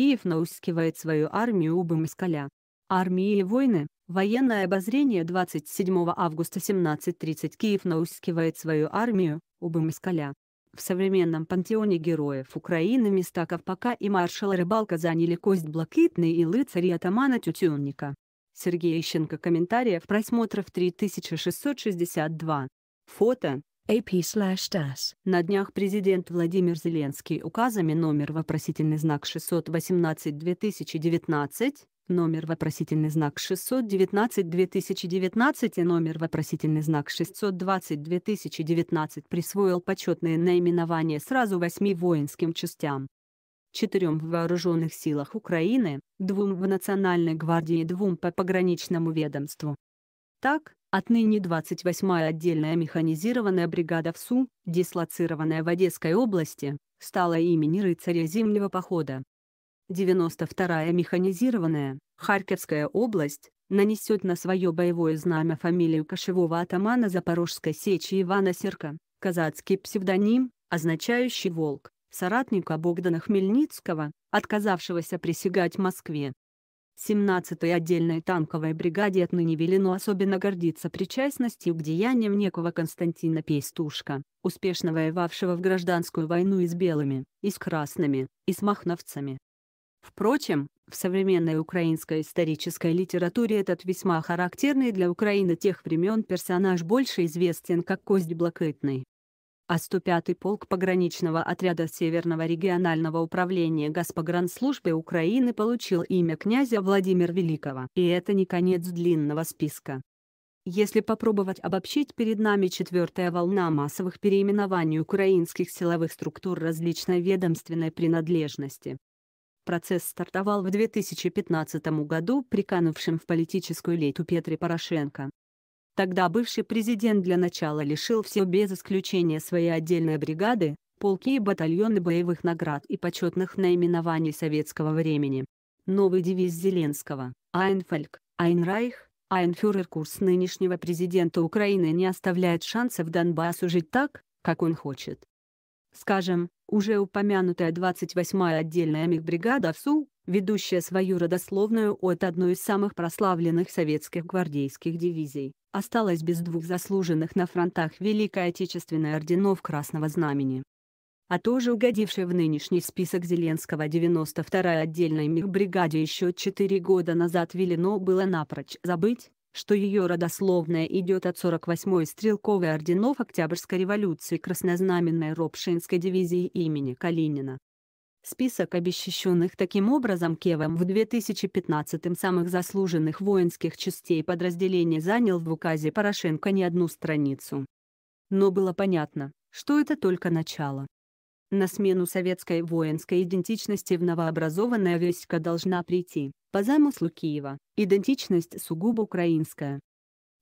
Киев наускивает свою армию у Бымскаля. Армии и войны, военное обозрение 27 августа 17.30 Киев наускивает свою армию у Бымскаля. В современном пантеоне героев Украины места Ковпака и маршала Рыбалка заняли кость Блакитный и лыцарь атамана Тютюнника. Сергеющенко комментариев просмотров 3662. Фото AP/TASS. На днях президент Владимир Зеленский указами номер вопросительный знак 618-2019, номер вопросительный знак 619-2019 и номер вопросительный знак 620-2019 присвоил почетные наименования сразу восьми воинским частям четырем в вооруженных силах Украины, двум в Национальной гвардии и двум по пограничному ведомству. Так, Отныне 28-я отдельная механизированная бригада ВСУ, дислоцированная в Одесской области, стала имени рыцаря Зимнего похода. 92-я механизированная, Харьковская область, нанесет на свое боевое знамя фамилию кошевого атамана Запорожской сечи Ивана Серка, казацкий псевдоним, означающий «волк», соратника Богдана Хмельницкого, отказавшегося присягать Москве. 17-й отдельной танковой бригаде отныне велено особенно гордиться причастностью к деяниям некого Константина Пейстушка, успешно воевавшего в гражданскую войну и с белыми, и с красными, и с махновцами. Впрочем, в современной украинской исторической литературе этот весьма характерный для Украины тех времен персонаж больше известен как Кость Блакитный а 105-й полк пограничного отряда Северного регионального управления Госпогранслужбы Украины получил имя князя Владимира Великого. И это не конец длинного списка. Если попробовать обобщить перед нами четвертая волна массовых переименований украинских силовых структур различной ведомственной принадлежности. Процесс стартовал в 2015 году приканувшим в политическую лейту Петре Порошенко. Тогда бывший президент для начала лишил все без исключения своей отдельной бригады, полки и батальоны боевых наград и почетных наименований советского времени. Новый девиз Зеленского «Айнфальк», «Айнрайх», «Айнфюрер» курс нынешнего президента Украины не оставляет шансов Донбассу жить так, как он хочет. Скажем, уже упомянутая 28-я отдельная мехбригада ВСУ, ведущая свою родословную от одной из самых прославленных советских гвардейских дивизий, осталась без двух заслуженных на фронтах Великой Отечественной орденов Красного Знамени. А тоже угодившая в нынешний список Зеленского 92-я отдельная мехбригаде еще четыре года назад велено было напрочь забыть, что ее родословная идет от 48-й стрелковой орденов Октябрьской революции Краснознаменной Ропшинской дивизии имени Калинина. Список обесчищенных таким образом Кевом в 2015 м самых заслуженных воинских частей подразделения занял в указе Порошенко не одну страницу. Но было понятно, что это только начало. На смену советской воинской идентичности в новообразованная Веська должна прийти, по замыслу Киева, идентичность сугубо украинская.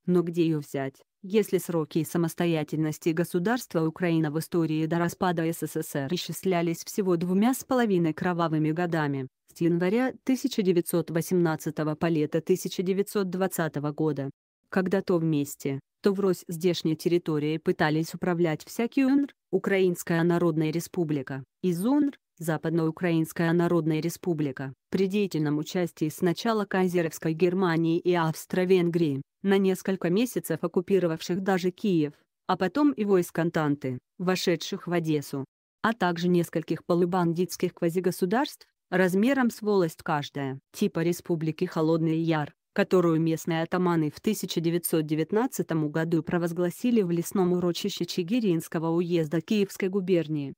Но где ее взять? Если сроки самостоятельности государства Украина в истории до распада СССР исчислялись всего двумя с половиной кровавыми годами, с января 1918 по лето 1920 года, когда то вместе, то врозь здешней территории пытались управлять всякий УНР, Украинская Народная Республика, из УНР, Западноукраинская Народная Республика, при деятельном участии сначала Кайзеровской Германии и Австро-Венгрии, на несколько месяцев оккупировавших даже Киев, а потом и войск Антанты, вошедших в Одессу, а также нескольких полубандитских квазигосударств, размером с волость каждая, типа республики Холодный Яр, которую местные атаманы в 1919 году провозгласили в лесном урочище Чигиринского уезда Киевской губернии,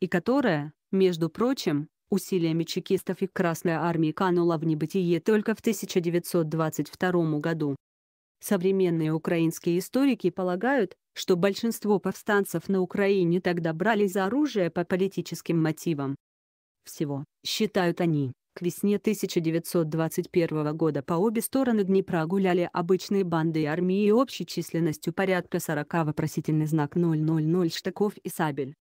и которая, между прочим, усилиями чекистов и Красной армии канула в небытие только в 1922 году. Современные украинские историки полагают, что большинство повстанцев на Украине тогда брали за оружие по политическим мотивам. Всего, считают они, к весне 1921 года по обе стороны Днепра гуляли обычные банды и армии общей численностью порядка 40 вопросительный знак 000 штыков и сабель.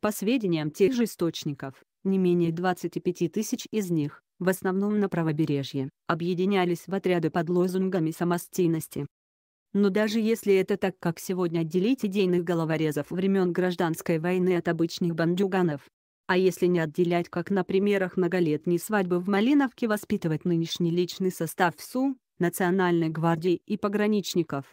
По сведениям тех же источников, не менее 25 тысяч из них, в основном на правобережье, объединялись в отряды под лозунгами самостийности. Но даже если это так, как сегодня отделить идейных головорезов времен гражданской войны от обычных бандюганов, а если не отделять, как на примерах многолетней свадьбы в Малиновке воспитывать нынешний личный состав СУ, Национальной гвардии и пограничников,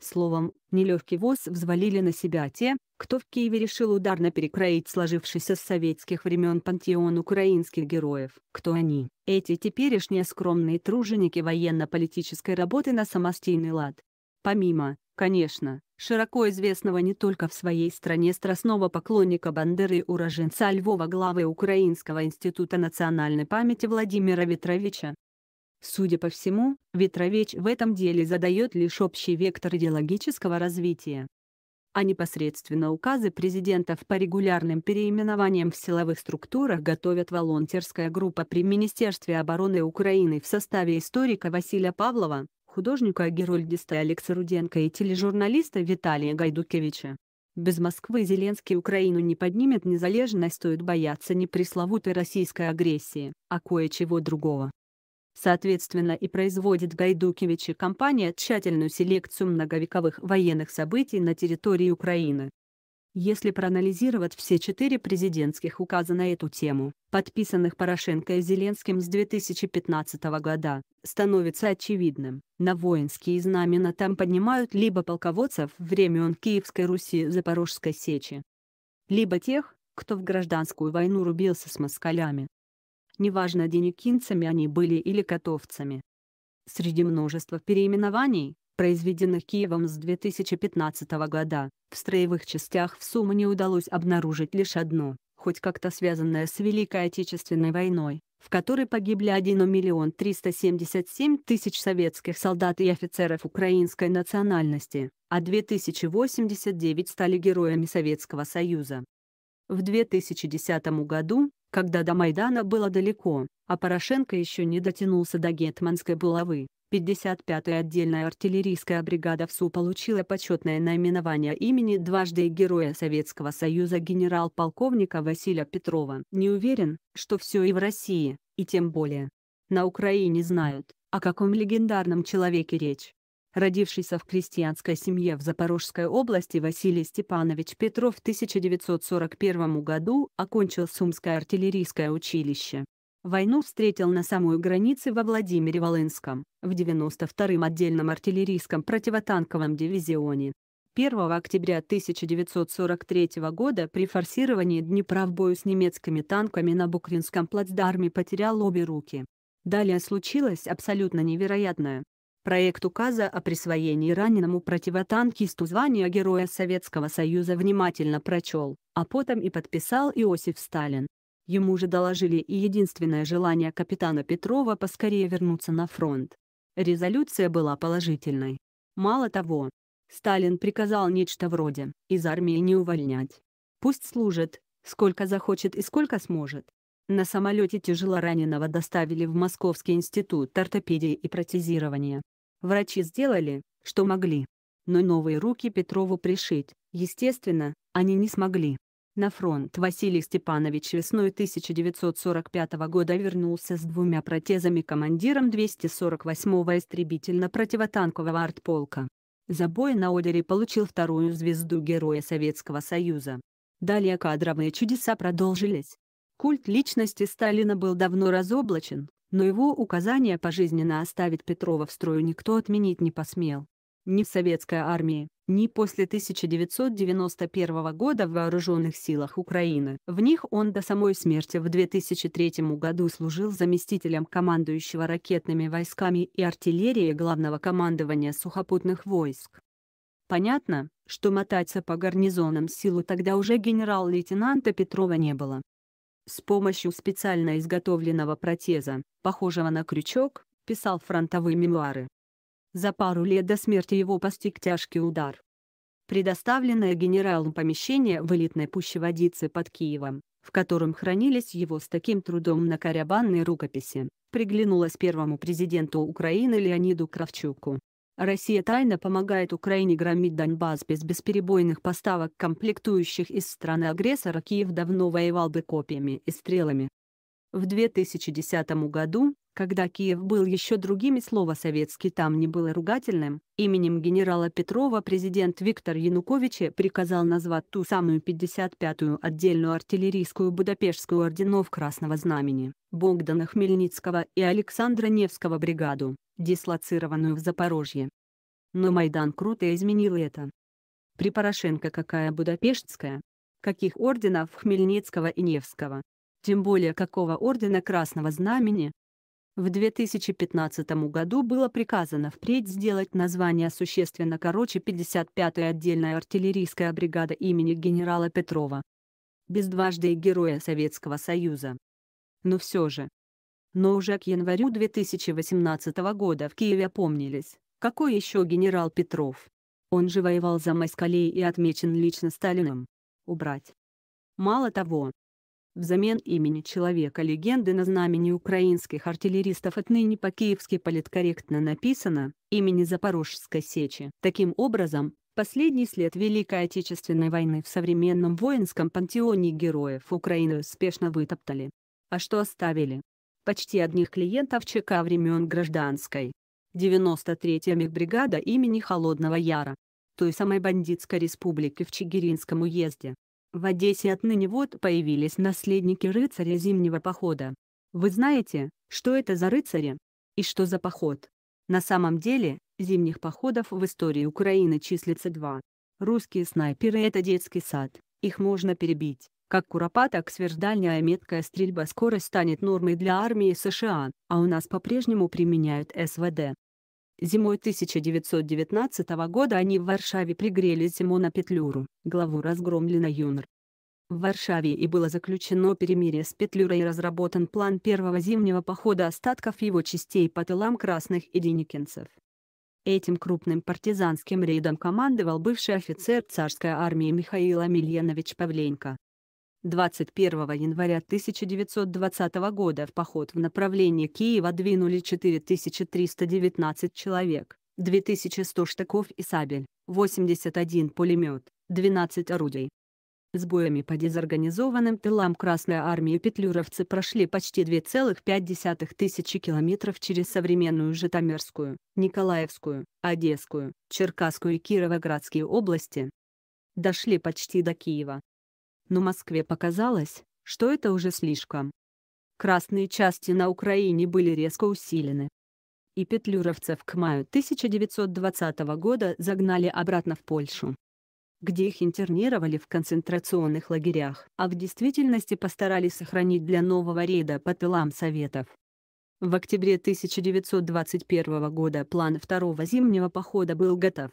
Словом, нелегкий воз взвалили на себя те, кто в Киеве решил ударно перекроить сложившийся с советских времен пантеон украинских героев. Кто они? Эти теперешние скромные труженики военно-политической работы на самостийный лад. Помимо, конечно, широко известного не только в своей стране страстного поклонника Бандеры и уроженца а Львова главы Украинского института национальной памяти Владимира Ветровича, Судя по всему, Ветрович в этом деле задает лишь общий вектор идеологического развития. А непосредственно указы президентов по регулярным переименованиям в силовых структурах готовят волонтерская группа при Министерстве обороны Украины в составе историка Василия Павлова, художника-герольдиста Алекса Руденко и тележурналиста Виталия Гайдукевича. Без Москвы Зеленский Украину не поднимет незалежно, стоит бояться не пресловутой российской агрессии, а кое-чего другого. Соответственно, и производит Гайдукевич и компания тщательную селекцию многовековых военных событий на территории Украины. Если проанализировать все четыре президентских указа на эту тему, подписанных Порошенко и Зеленским с 2015 года, становится очевидным, на воинские знамена там поднимают либо полководцев времен Киевской Руси Запорожской сечи, либо тех, кто в гражданскую войну рубился с москалями, неважно деникинцами они были или котовцами. Среди множества переименований, произведенных Киевом с 2015 года, в строевых частях в Сумме не удалось обнаружить лишь одно, хоть как-то связанное с Великой Отечественной войной, в которой погибли 1 миллион 377 тысяч советских солдат и офицеров украинской национальности, а 2089 стали героями Советского Союза. В 2010 году, когда до Майдана было далеко, а Порошенко еще не дотянулся до Гетманской булавы, 55-я отдельная артиллерийская бригада ВСУ получила почетное наименование имени дважды Героя Советского Союза генерал-полковника Василия Петрова. Не уверен, что все и в России, и тем более на Украине знают, о каком легендарном человеке речь. Родившийся в крестьянской семье в Запорожской области Василий Степанович Петров в 1941 году окончил Сумское артиллерийское училище. Войну встретил на самой границе во Владимире-Волынском, в 92-м отдельном артиллерийском противотанковом дивизионе. 1 октября 1943 года при форсировании Днепра в бою с немецкими танками на Букринском плацдарме потерял обе руки. Далее случилось абсолютно невероятное. Проект указа о присвоении раненому противотанкисту звания Героя Советского Союза внимательно прочел, а потом и подписал Иосиф Сталин. Ему же доложили и единственное желание капитана Петрова поскорее вернуться на фронт. Резолюция была положительной. Мало того, Сталин приказал нечто вроде «из армии не увольнять». Пусть служит, сколько захочет и сколько сможет. На самолете тяжелораненого доставили в Московский институт ортопедии и протезирования. Врачи сделали, что могли. Но новые руки Петрову пришить, естественно, они не смогли. На фронт Василий Степанович весной 1945 года вернулся с двумя протезами командиром 248-го истребительно-противотанкового артполка. За бой на Одере получил вторую звезду Героя Советского Союза. Далее кадровые чудеса продолжились. Культ личности Сталина был давно разоблачен, но его указание пожизненно оставить Петрова в строю никто отменить не посмел. Ни в советской армии, ни после 1991 года в Вооруженных силах Украины. В них он до самой смерти в 2003 году служил заместителем командующего ракетными войсками и артиллерией Главного командования сухопутных войск. Понятно, что мотаться по гарнизонам силу тогда уже генерал-лейтенанта Петрова не было с помощью специально изготовленного протеза, похожего на крючок, писал фронтовые мемуары. За пару лет до смерти его постиг тяжкий удар. Предоставленное генералом помещение в элитной пуще водицы под Киевом, в котором хранились его с таким трудом накорябанные рукописи, приглянулось первому президенту Украины Леониду Кравчуку. Россия тайно помогает Украине громить Донбасс без бесперебойных поставок комплектующих из страны-агрессора Киев давно воевал бы копьями и стрелами. В 2010 году, когда Киев был еще другими слово «советский» там не было ругательным, именем генерала Петрова президент Виктор Янукович приказал назвать ту самую 55-ю отдельную артиллерийскую Будапештскую орденов Красного Знамени, Богдана Хмельницкого и Александра Невского бригаду, дислоцированную в Запорожье. Но Майдан круто изменил это. При Порошенко какая Будапештская? Каких орденов Хмельницкого и Невского? тем более какого ордена Красного Знамени. В 2015 году было приказано впредь сделать название существенно короче 55-я отдельная артиллерийская бригада имени генерала Петрова. Без дважды Героя Советского Союза. Но все же. Но уже к январю 2018 года в Киеве помнились, какой еще генерал Петров. Он же воевал за москалей и отмечен лично Сталиным. Убрать. Мало того, Взамен имени человека-легенды на знамени украинских артиллеристов отныне по-киевски политкорректно написано «имени Запорожской сечи». Таким образом, последний след Великой Отечественной войны в современном воинском пантеоне героев Украины успешно вытоптали. А что оставили? Почти одних клиентов ЧК времен гражданской. 93-я мехбригада имени Холодного Яра, той самой бандитской республики в Чигиринском уезде. В Одессе отныне вот появились наследники рыцаря зимнего похода. Вы знаете, что это за рыцари? И что за поход? На самом деле, зимних походов в истории Украины числится два. Русские снайперы – это детский сад, их можно перебить. Как куропаток свердальная меткая стрельба скоро станет нормой для армии США, а у нас по-прежнему применяют СВД. Зимой 1919 года они в Варшаве пригрели Симона Петлюру, главу разгромлена Юнор. В Варшаве и было заключено перемирие с Петлюрой и разработан план первого зимнего похода остатков его частей по тылам красных и деникинцев. Этим крупным партизанским рейдом командовал бывший офицер царской армии Михаил Амельянович Павленко. 21 января 1920 года в поход в направлении Киева двинули 4319 человек, 2100 штыков и сабель, 81 пулемет, 12 орудий. С боями по дезорганизованным тылам Красной Армии петлюровцы прошли почти 2,5 тысячи километров через современную Житомирскую, Николаевскую, Одесскую, Черкасскую и Кировоградские области. Дошли почти до Киева но Москве показалось, что это уже слишком. Красные части на Украине были резко усилены. И петлюровцев к маю 1920 года загнали обратно в Польшу где их интернировали в концентрационных лагерях, а в действительности постарались сохранить для нового рейда по тылам Советов. В октябре 1921 года план второго зимнего похода был готов.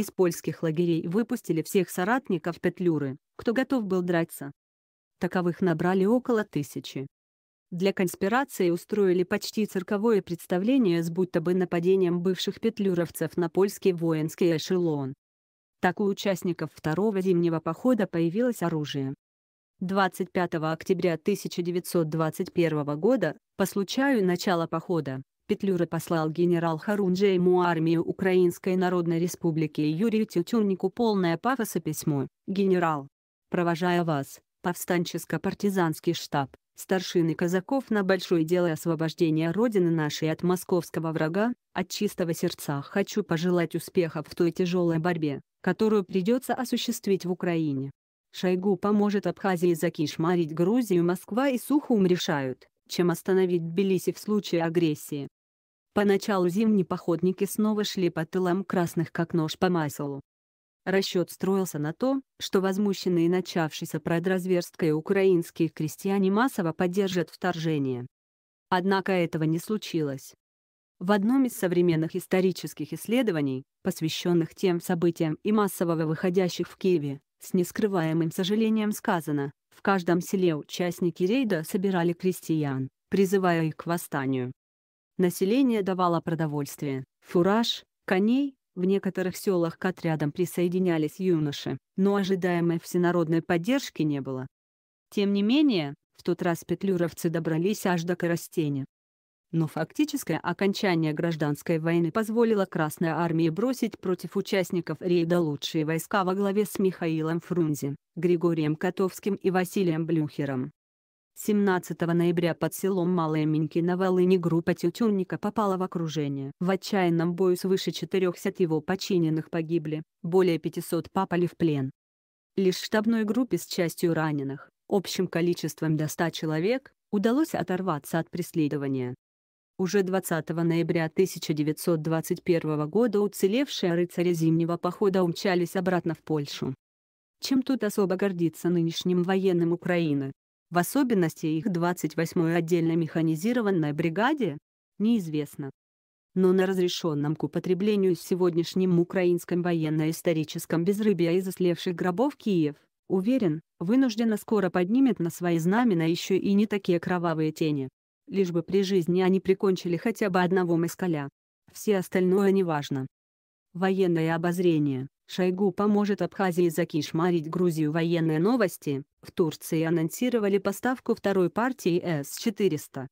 Из польских лагерей выпустили всех соратников Петлюры, кто готов был драться. Таковых набрали около тысячи. Для конспирации устроили почти цирковое представление с будто бы нападением бывших петлюровцев на польский воинский эшелон. Так у участников второго зимнего похода появилось оружие. 25 октября 1921 года, по случаю начала похода, Петлюра послал генерал Харунджейму армию Украинской Народной Республики и Юрию Тютюннику полное пафоса письмо. «Генерал, провожая вас, повстанческо-партизанский штаб, старшины казаков на большое дело освобождения Родины нашей от московского врага, от чистого сердца хочу пожелать успехов в той тяжелой борьбе, которую придется осуществить в Украине. Шойгу поможет Абхазии закишмарить Грузию Москва и Сухум решают, чем остановить Тбилиси в случае агрессии. Поначалу зимние походники снова шли по тылам красных как нож по маслу. Расчет строился на то, что возмущенные начавшейся продразверсткой украинские крестьяне массово поддержат вторжение. Однако этого не случилось. В одном из современных исторических исследований, посвященных тем событиям и массового выходящих в Киеве, с нескрываемым сожалением сказано, в каждом селе участники рейда собирали крестьян, призывая их к восстанию. Население давало продовольствие, фураж, коней, в некоторых селах к отрядам присоединялись юноши, но ожидаемой всенародной поддержки не было. Тем не менее, в тот раз петлюровцы добрались аж до Коростеня. Но фактическое окончание гражданской войны позволило Красной армии бросить против участников рейда лучшие войска во главе с Михаилом Фрунзе, Григорием Котовским и Василием Блюхером. 17 ноября под селом Малая Минькина Волыни группа Тютюнника попала в окружение. В отчаянном бою свыше 400 его подчиненных погибли, более 500 попали в плен. Лишь штабной группе с частью раненых, общим количеством до 100 человек, удалось оторваться от преследования. Уже 20 ноября 1921 года уцелевшие рыцари зимнего похода умчались обратно в Польшу. Чем тут особо гордиться нынешним военным Украины? в особенности их 28-й отдельно механизированной бригаде, неизвестно. Но на разрешенном к употреблению сегодняшнем украинском военно-историческом безрыбье из ослевших гробов Киев, уверен, вынужденно скоро поднимет на свои знамена еще и не такие кровавые тени. Лишь бы при жизни они прикончили хотя бы одного москаля. Все остальное неважно. Военное обозрение Шойгу поможет Абхазии закишмарить Грузию военные новости. В Турции анонсировали поставку второй партии С-400.